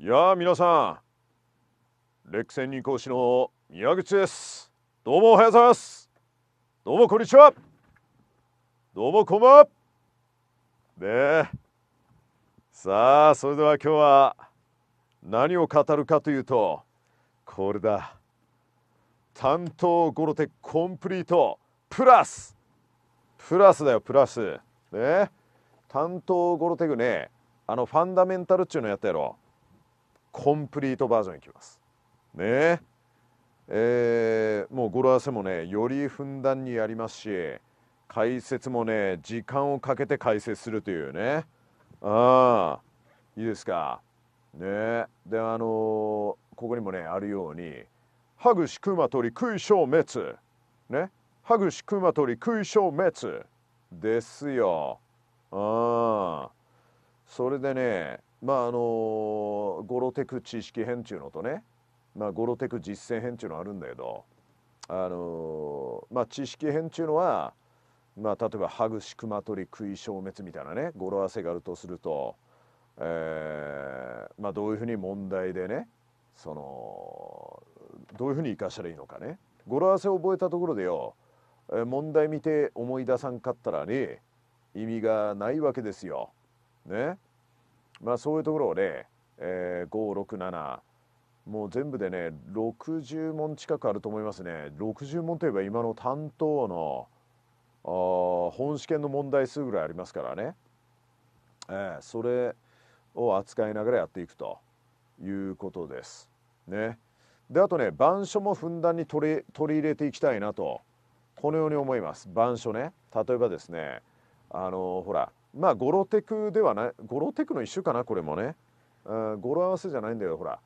いや皆さん歴戦に講師の宮口ですどうもおはようございますどうもこんにちはどうもこんばんはねさあそれでは今日は何を語るかというとこれだ担当ゴロテコンプリートプラスプラスだよプラスね担当ゴロテグねあのファンダメンタルっちゅうのやったやろコンプリートバージョンいきますねえー、もう語呂合わせもねよりふんだんにやりますし解説もね時間をかけて解説するというねああいいですかねであのー、ここにもねあるように「ハグシクマトリ食い消滅」ね「ハグシクマトリ食い消滅」ですよああそれでねまああのゴロテク知識編っていうのとね、まあ、ゴロテク実践編っていうのあるんだけど、あのまあ、知識編っていうのは、まあ、例えばハグシクマトり食い消滅みたいなね語呂合わせがあるとすると、えーまあ、どういうふうに問題でねそのどういうふうに生かしたらいいのかね語呂合わせを覚えたところでよ問題見て思い出さんかったらね意味がないわけですよ。ね。まあ、そういうところをね、えー、567もう全部でね60問近くあると思いますね60問といえば今の担当のあ本試験の問題数ぐらいありますからね、えー、それを扱いながらやっていくということです。ね、であとね板書もふんだんに取り取り入れていきたいなとこのように思います板書ね例えばですねあのー、ほらまあ語呂テクではない語呂テクの一種かなこれもね、うん、語呂合わせじゃないんだよほら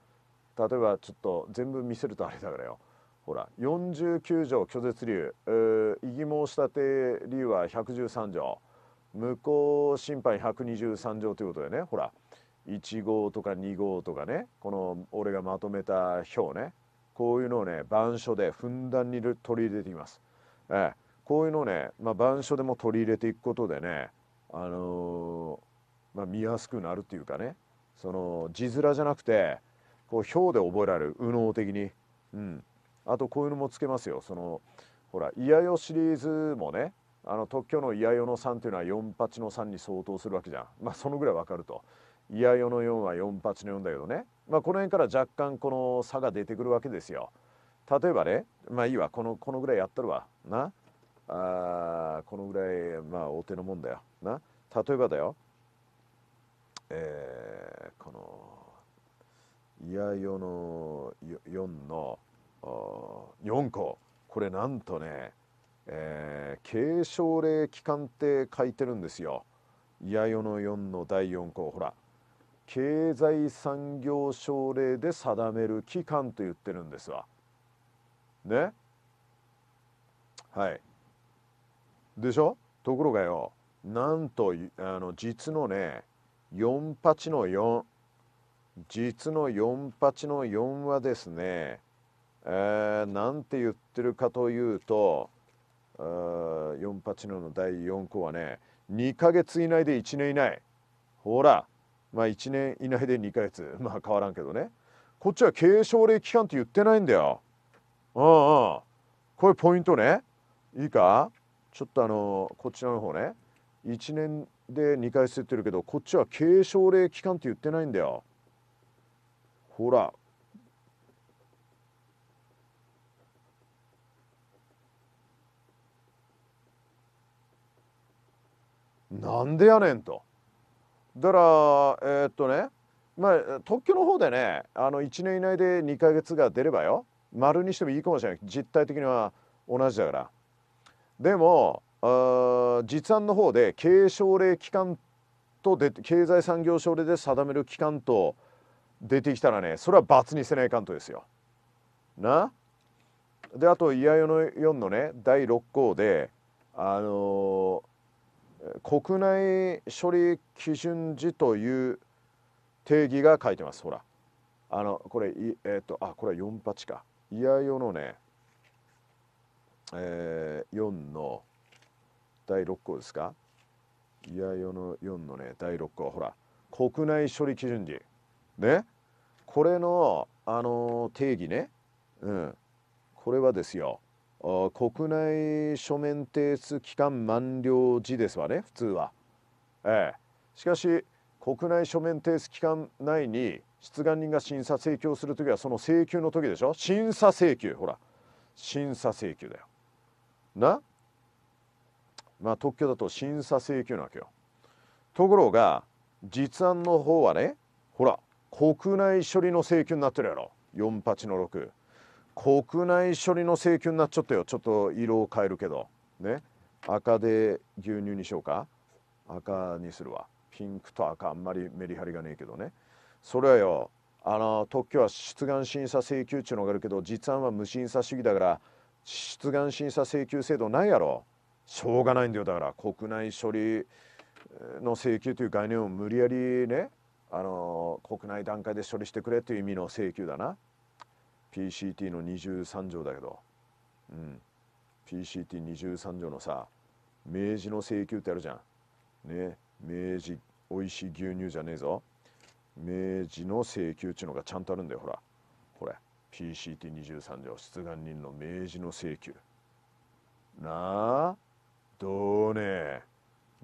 例えばちょっと全部見せるとあれだからよほら49条拒絶流、え異議申し立て理由は113条無効審判123条ということでねほら1号とか2号とかねこの俺がまとめた表ねこういうのをね板書でふんだんに取り入れています。えー、こういうのをね、まあ、板書でも取り入れていくことでねあのまあ、見やすくなるっていうかねその字面じゃなくてこう表で覚えられる右脳的に、うん、あとこういうのもつけますよそのほら「いやよ」シリーズもねあの特許の「いやよ」の3っていうのは48の3に相当するわけじゃんまあそのぐらいわかると。いやよの4は48の4だけどね、まあ、この辺から若干この差が出てくるわけですよ。例えばねまあいいわこのこのぐらいやっとるわなあこのぐらい、まあ、大手のもんだよな例えばだよえー、この「いやよ」の4の4個これなんとね、えー、継承例期間って書いてるんですよ。いやよの4の第4項ほら経済産業省令で定める期間と言ってるんですわ。ねはい。でしょところがよなんとあの実のね4八の4実の4八の4はですねえー、なんて言ってるかというと4八のの第4項はね2ヶ月以内で1年以内ほらまあ1年以内で2ヶ月 まあ変わらんけどねこっちは継承令期間って言ってないんだようんうんこれポイントねいいかちょっとあのこちらの方ね1年で2回吸ってるけどこっちは軽症例期間って言ってないんだよほらなんでやねんとだからえー、っとねまあ特許の方でねあの1年以内で2か月が出ればよ丸にしてもいいかもしれない実態的には同じだから。でも実案の方で経営奨励機関とで経済産業省令で定める機関と出てきたらねそれは罰にせないかんとですよ。なであと「いやよの4」のね第6項であのー、国内処理基準時という定義が書いてますほらあのこれえっ、とあこれは48か「いやよのねえー、4の第6項ですかいや4の4のね第6項ほら国内処理基準時ねこれの、あのー、定義ね、うん、これはですよ国内書面提出期間満了時ですわね普通は、ええ、しかし国内書面提出期間内に出願人が審査請求する時はその請求の時でしょ審査請求ほら審査請求だよなまあ特許だと審査請求なわけよところが実案の方はねほら国内処理の請求になってるやろ48の6国内処理の請求になっちゃったよちょっと色を変えるけどね赤で牛乳にしようか赤にするわピンクと赤あんまりメリハリがねえけどねそれはよあの特許は出願審査請求っちゅうのがあるけど実案は無審査主義だから出願審査請求制度ないやろしょうがないんだよだから国内処理の請求という概念を無理やりねあの国内段階で処理してくれという意味の請求だな PCT の23条だけど、うん、PCT23 条のさ明治の請求ってあるじゃんね明治おいしい牛乳じゃねえぞ明治の請求っちゅうのがちゃんとあるんだよほら PCT23 条出願人の明示の請求なあどうね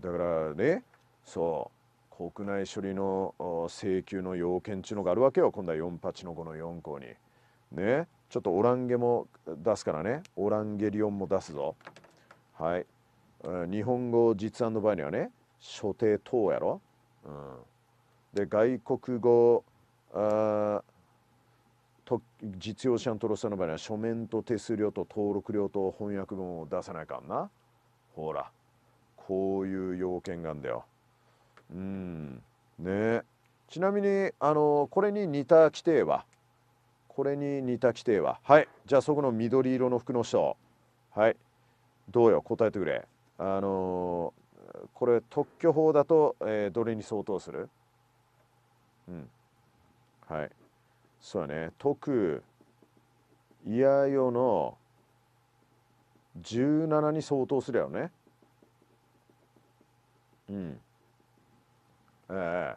だからねそう国内処理の請求の要件っちゅうのがあるわけよ今度は48の5の4項にねちょっとオランゲも出すからねオランゲリオンも出すぞはい日本語実案の場合にはね所定等やろ、うん、で外国語あと実用者のとろーの場合は書面と手数料と登録料と翻訳文を出さないかんなほらこういう要件があんだようんねちなみにあのこれに似た規定はこれに似た規定ははいじゃあそこの緑色の服の人はいどうよ答えてくれあのこれ特許法だと、えー、どれに相当するうんはいそうやね徳いやよの17に相当するやよねうんええ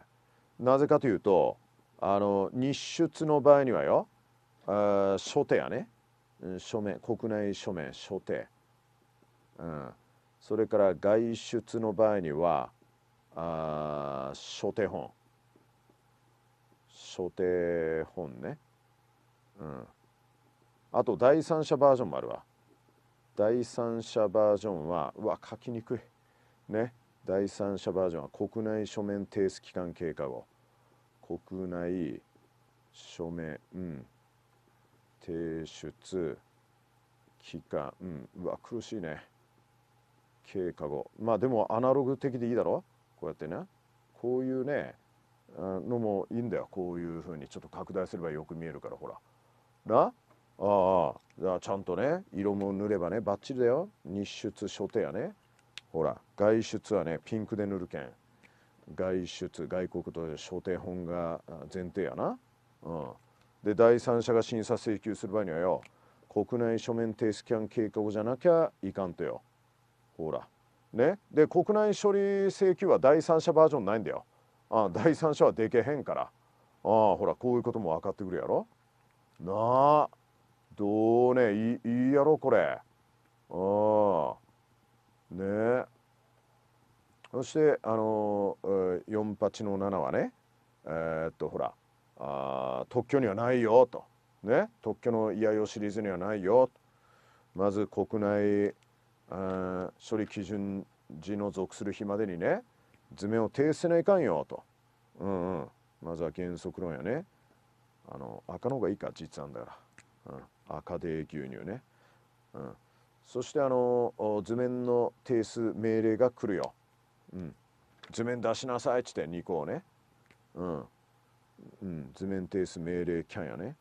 ー、なぜかというとあの日出の場合にはよあ初手やね書面国内書面初手、うん、それから外出の場合にはあ初手本所定本ねうんあと第三者バージョンもあるわ第三者バージョンはうわ書きにくいね第三者バージョンは国内書面提出期間経過後国内書面、うん、提出期間、うん、うわ苦しいね経過後まあでもアナログ的でいいだろこうやってねこういうねのもいいんだよこういうふうにちょっと拡大すればよく見えるからほらなああちゃんとね色も塗ればねバッチリだよ日出初手やねほら外出はねピンクで塗るけん外出外国と書店本が前提やな、うん、で第三者が審査請求する場合にはよ国内書面提出キャン計画じゃなきゃいかんとよほらねで国内処理請求は第三者バージョンないんだよあ第三者はでけへんからあほらこういうことも分かってくるやろなあどうねいいいやろこれあねえそしてあのー、4八の7はねえー、っとほらあ特許にはないよと、ね、特許の嫌よシリーズにはないよまず国内処理基準時の属する日までにね図面を訂正ないかんよと、うんうん、まずは原則論やねあの赤の方がいいか実案だから、うん、赤で牛乳ね、うん、そしてあの図面の定数命令が来るよ、うん、図面出しなさいっつって2項ね、うん、うん、図面定数命令キャンやね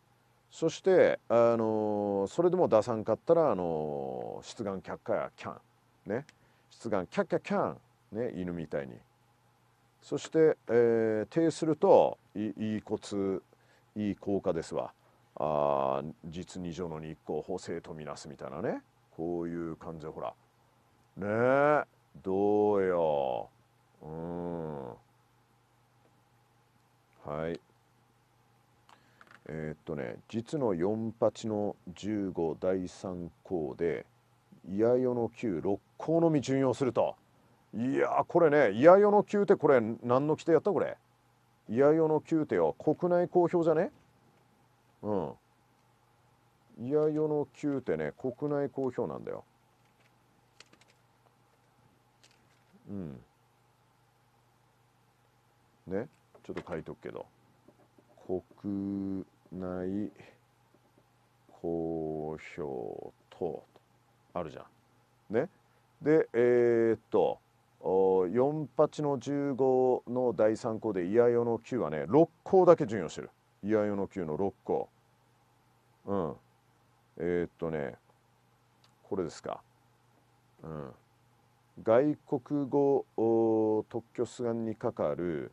そしてあのそれでも出さんかったらあの出願却下やキャンね出願キャッキャキャンね犬みたいに。そして、えー、呈するといい骨いい効果ですわあ実二条の日光補正とみなすみたいなねこういう感じでほらねえどうようんはいえー、っとね実の4八の十五第三項で「いやよの九六項のみ順用するといやこれねいやよの宮廷これ何の規定やったこれいやよの宮廷は国内公表じゃねうんいやよの宮廷ね国内公表なんだようんねちょっと書いとくけど国内公表とあるじゃんねでえー、っと4八の15の第3項でやよの9はね6項だけ順用してるやよの9の6項うんえー、っとねこれですか、うん、外国語特許出願にかかる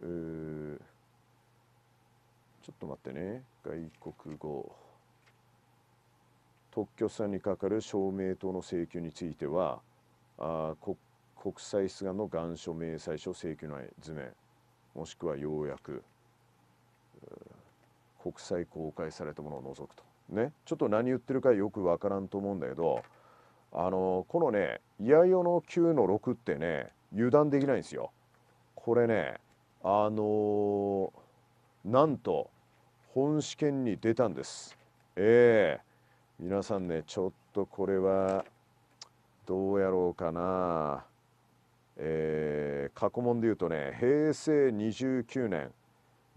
ちょっと待ってね外国語特許出願にかかる証明等の請求についてはあ国国際出願の願書明細書請求内図面もしくは要約国際公開されたものを除くとねちょっと何言ってるかよくわからんと思うんだけどあのこのね「いやよの9の6」ってね油断できないんですよ。これねあのなんと本試験に出たんです。ええ皆さんねちょっとこれはどうやろうかな。えー、過去問でいうとね平成29年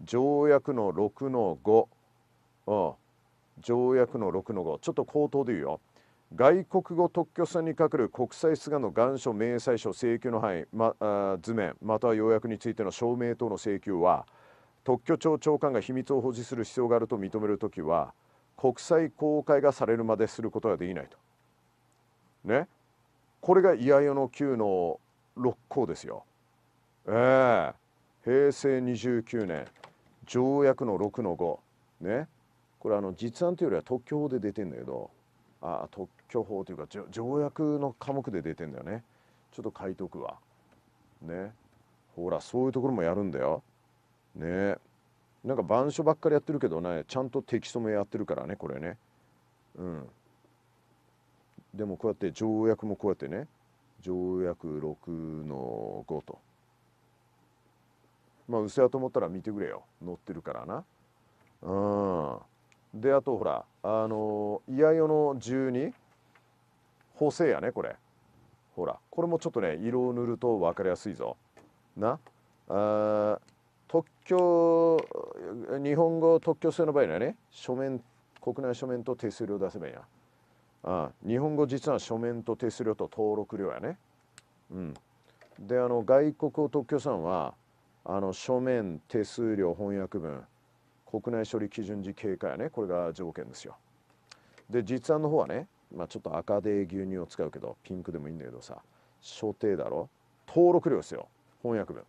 条約の6の5、ああ条約の6の5ちょっと口頭で言うよ外国語特許さに係る国際出願の願書明細書請求の範囲、ま、あ図面または要約についての証明等の請求は特許庁長官が秘密を保持する必要があると認めるときは国際公開がされるまですることができないと。ねこれがいやよの9の6項ですよ。ええー、平成29年条約の6の5ねこれあの実案というよりは特許法で出てんだけどあ特許法というか条約の科目で出てんだよねちょっと書いとくわねほらそういうところもやるんだよねなんか板書ばっかりやってるけどねちゃんとテキストもやってるからねこれねうんでもこうやって条約もこうやってね条約6の5とまあせやと思ったら見てくれよ乗ってるからなうんであとほらあのいやよの12補正やねこれほらこれもちょっとね色を塗ると分かりやすいぞなあ特許日本語特許制の場合にはね書面国内書面と手数料出せばいいやあ日本語実は書面と手数料と登録料やね。うん、であの外国特許んはあの書面手数料翻訳分国内処理基準時経過やねこれが条件ですよ。で実案の方はね、まあ、ちょっと赤で牛乳を使うけどピンクでもいいんだけどさ所定だろ登録料ですよ翻訳分。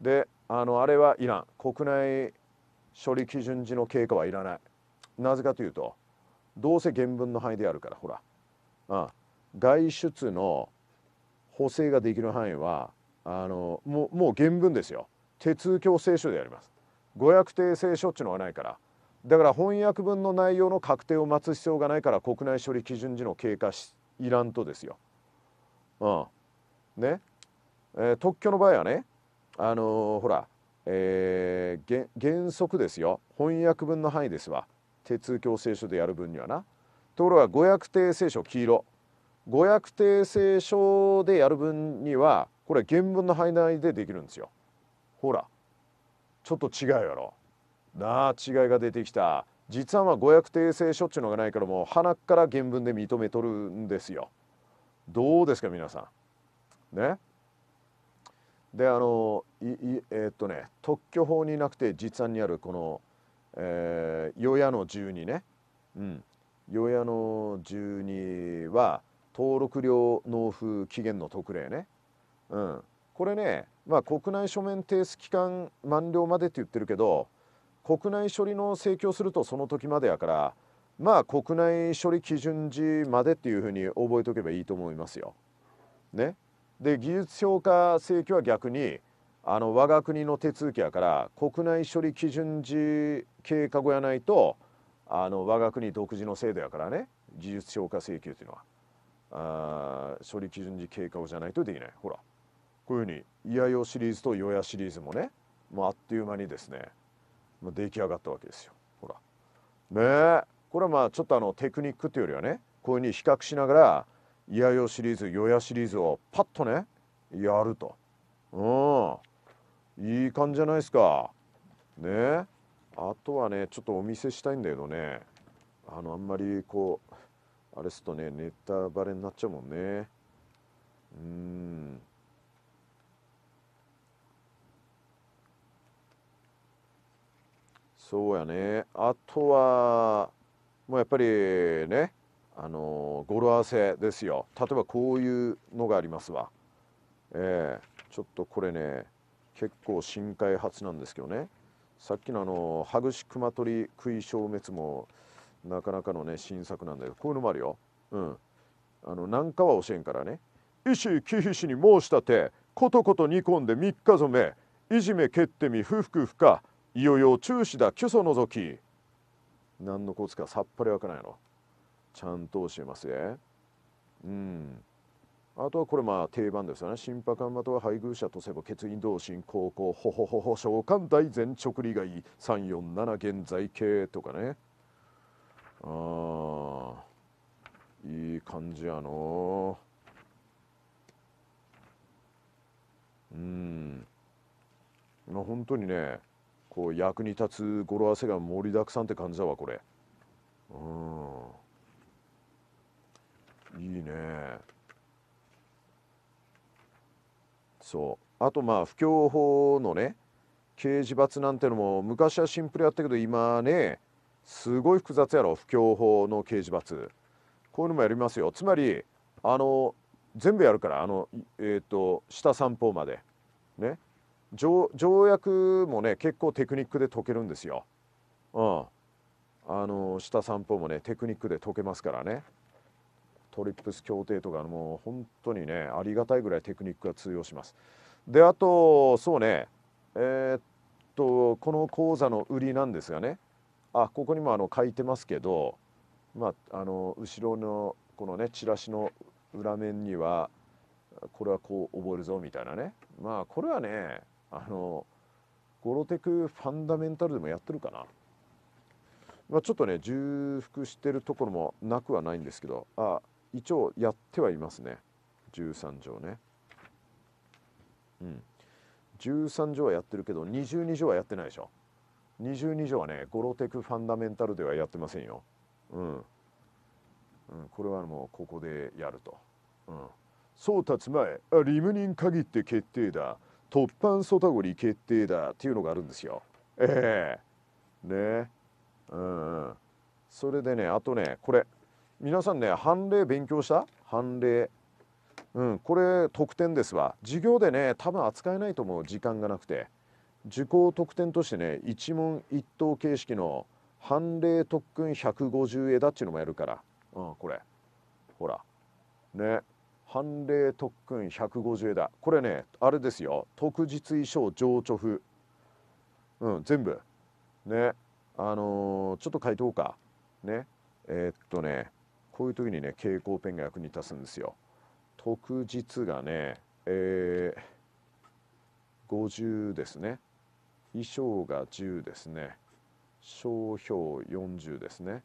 であのあれはいらん国内処理基準時の経過はいらない。なぜかというとどうせ原文の範囲であるからほら、うん、外出の補正ができる範囲はあのもうもう原文ですよ鉄教聖書であります語訳訂正書っちゅうのがないからだから翻訳文の内容の確定を待つ必要がないから国内処理基準時の経過しいらんとですよ。うん、ね、えー、特許の場合はねあのー、ほら、えー、原則ですよ翻訳文の範囲ですわ鉄教聖書でやる分にはなところが五百定聖書黄色五百定聖書でやる分にはこれ原文の範囲内でできるんですよほらちょっと違うやろなあ違いが出てきた実はまあ五百定聖書っちゅうのがないからもう鼻から原文で認めとるんですよどうですか皆さんねであのいいえー、っとね特許法になくて実案にあるこの「えー、ヨヤの12ね、うん、ヨヤの十二は登録料納付期限の特例ね、うん、これね、まあ、国内書面提出期間満了までって言ってるけど国内処理の請求するとその時までやからまあ国内処理基準時までっていうふうに覚えとけばいいと思いますよ。ね、で技術評価請求は逆にあの我が国の手続きやから国内処理基準時経過後やないとあの我が国独自の制度やからね技術評価請求というのはあ処理基準時経過後じゃないとできないほらこういうふうに「いやよ」シリーズと「よや」シリーズもねもうあっという間にですね出来上がったわけですよほらねえこれはまあちょっとあのテクニックというよりはねこういうふうに比較しながら「いやよ」シリーズ「よや」シリーズをパッとねやるとうんいい感じじゃないですかねあとはねちょっとお見せしたいんだけどねあのあんまりこうあれすとねネタバレになっちゃうもんねうんそうやねあとはもうやっぱりねあの語呂合わせですよ例えばこういうのがありますわええー、ちょっとこれね結構新開発なんですけどねさっきのあのハグシクマトリ食い消滅もなかなかのね新作なんだけどこういうのもあるようんあのなんかは教えんからね医師貴妃氏に申したてことこと煮込んで三日染めいじめ蹴ってみ不服不可いよいよ中止だ急所のぞき何のコツかさっぱりわからんやろちゃんと教えますえうんあとはこれまあ定番ですよね心拍または配偶者とせば血員同心高校ほほほほ召喚大全直利外347現在形とかねあいい感じやのうんまあ本当にねこう役に立つ語呂合わせが盛りだくさんって感じだわこれうんいいねそうあとまあ不況法のね刑事罰なんてのも昔はシンプルやったけど今ねすごい複雑やろ不況法の刑事罰こういうのもやりますよつまりあの全部やるからあのえっ、ー、と下三方までね条約もね結構テクニックで解けるんですよ。うん、あの下三方もねテクニックで解けますからね。トリップス協定とかもう本当にねありがたいぐらいテクニックが通用します。であとそうねえー、っとこの講座の売りなんですがねあここにもあの書いてますけど、まあ、あの後ろのこのねチラシの裏面にはこれはこう覚えるぞみたいなねまあこれはねあのゴロテクファンダメンタルでもやってるかな。まあ、ちょっとね重複してるところもなくはないんですけどあ一応やってはいますね13条ねうん13条はやってるけど22条はやってないでしょ22条はねゴロテクファンダメンタルではやってませんようん、うん、これはもうここでやるとうん送つ前リムニン限って決定だ突破ソタゴリ決定だっていうのがあるんですよええー、ねうんうんそれでねあとねこれ皆さんね判例勉強した判例うんこれ特典ですわ授業でね多分扱えないと思う時間がなくて受講特典としてね一問一答形式の判例特訓150枝っちゅうのもやるから、うん、これほらね判例特訓150枝これねあれですよ特実衣装情緒譜うん全部ねあのー、ちょっと書いておこうかねえー、っとねこういう時にね蛍光ペンが役に立つんですよ特実がねえー、50ですね衣装が10ですね商標40ですね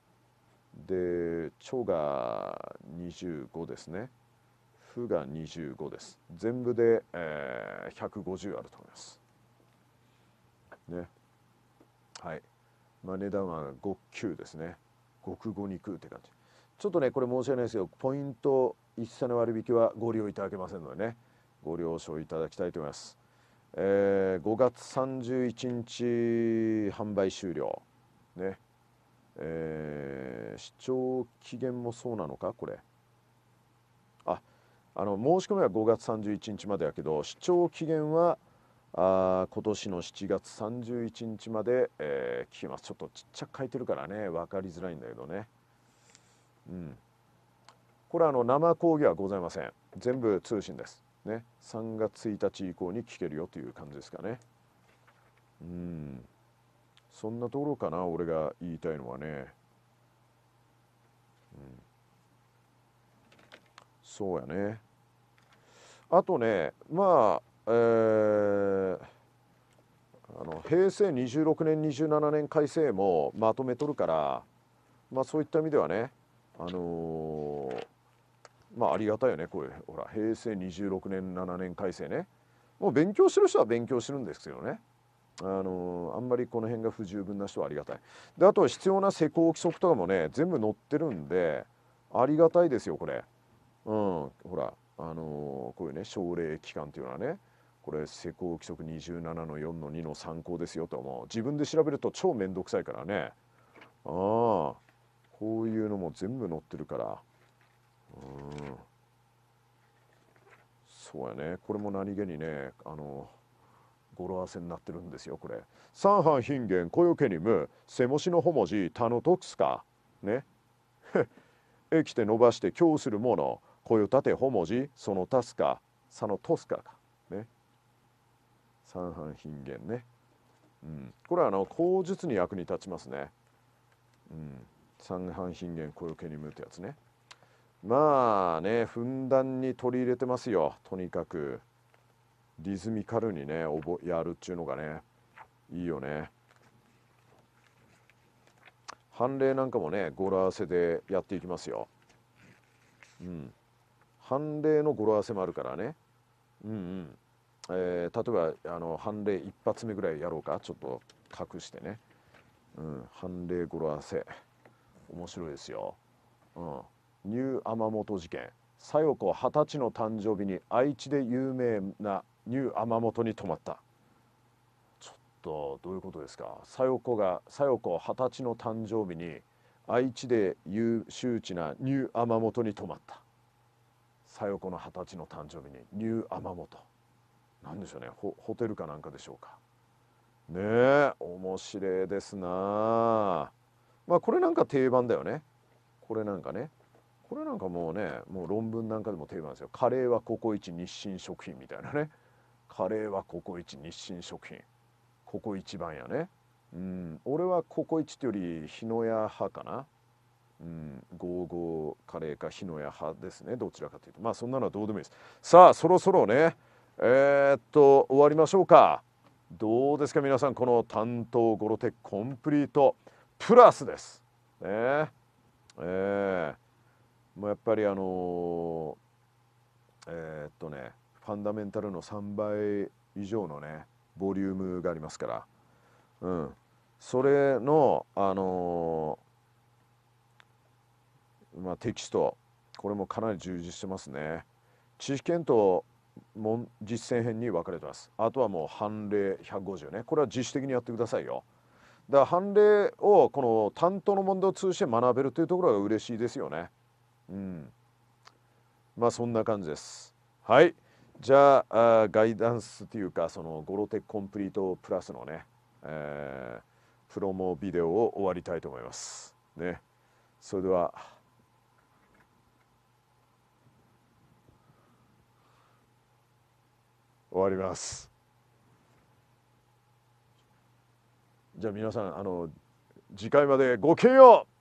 で「書」が25ですね「負が25です全部で、えー、150あると思いますねはいまあ値段は極9ですね極5肉って感じちょっとねこれ申し訳ないですけどポイント一切の割引はご利用いただけませんのでねご了承いただきたいと思います、えー、5月31日販売終了ねえー、視聴期限もそうなのかこれああの申し込みは5月31日までやけど視聴期限はあ今年の7月31日まで、えー、聞きますちょっとちっちゃく書いてるからね分かりづらいんだけどねうん、これはあの生講義はございません全部通信ですね3月1日以降に聞けるよという感じですかねうんそんなところかな俺が言いたいのはね、うん、そうやねあとねまあえー、あの平成26年27年改正もまとめとるからまあそういった意味ではねあのー、まあありがたいよねこういうほら平成26年7年改正ねもう勉強してる人は勉強してるんですけどねあのー、あんまりこの辺が不十分な人はありがたいであと必要な施工規則とかもね全部載ってるんでありがたいですよこれうんほらあのー、こういうね奨励期間っていうのはねこれ施工規則27の4の2の参考ですよともう自分で調べると超面倒くさいからねああこういうのも全部載ってるからうんそうやねこれも何気にねあの語呂合わせになってるんですよこれ「三半貧元こよけにむ背もしのほもじたのとくすか」ねえ、き て伸ばして強するものこよたてほもじそのたすかさのとすかかね三半貧元ね、うん、これはあの口述に役に立ちますねうん三半信玄小池に利ってやつねまあねふんだんに取り入れてますよとにかくリズミカルにねぼやるっちゅうのがねいいよね判例なんかもね語呂合わせでやっていきますようん判例の語呂合わせもあるからねうんうんえー、例えばあの判例一発目ぐらいやろうかちょっと隠してね、うん、判例語呂合わせ面白いですよ。うん、ニュー天本事件小夜子二十歳の誕生日に愛知で有名なニュー天本に泊まったちょっとどういうことですか小夜子が小夜子二十歳の誕生日に愛知で優秀地なニュー天本に泊まった小夜子の二十歳の誕生日にニュー天本なんでしょうねホホテルかなんかでしょうかねえ面白いですなあまあこれなんか定番だよねこれなんかねこれなんかもうねもう論文なんかでも定番ですよカレーはココイチ日清食品みたいなねカレーはココイチ日清食品コイチ番やねうん俺はココイチというより日野屋派かなうん55カレーか日野屋派ですねどちらかというとまあそんなのはどうでもいいですさあそろそろねえー、っと終わりましょうかどうですか皆さんこの担当ゴロテコンプリートプラスです。ねええー、もうやっぱりあのー、えー、っとねファンダメンタルの3倍以上のねボリュームがありますから、うん、それの、あのまあ、テキストこれもかなり充実してますね。知識検討も実践編に分かれてます。あとはもう判例150ね。これは自主的にやってくださいよ。だ判例をこの担当の問題を通じて学べるというところが嬉しいですよね。うん、まあそんな感じです。はい。じゃああガイダンスというかそのゴロテコンプリートプラスのね、えー、プロモビデオを終わりたいと思います。ね。それでは。終わります。じゃあ皆さんあの次回までごきげんよう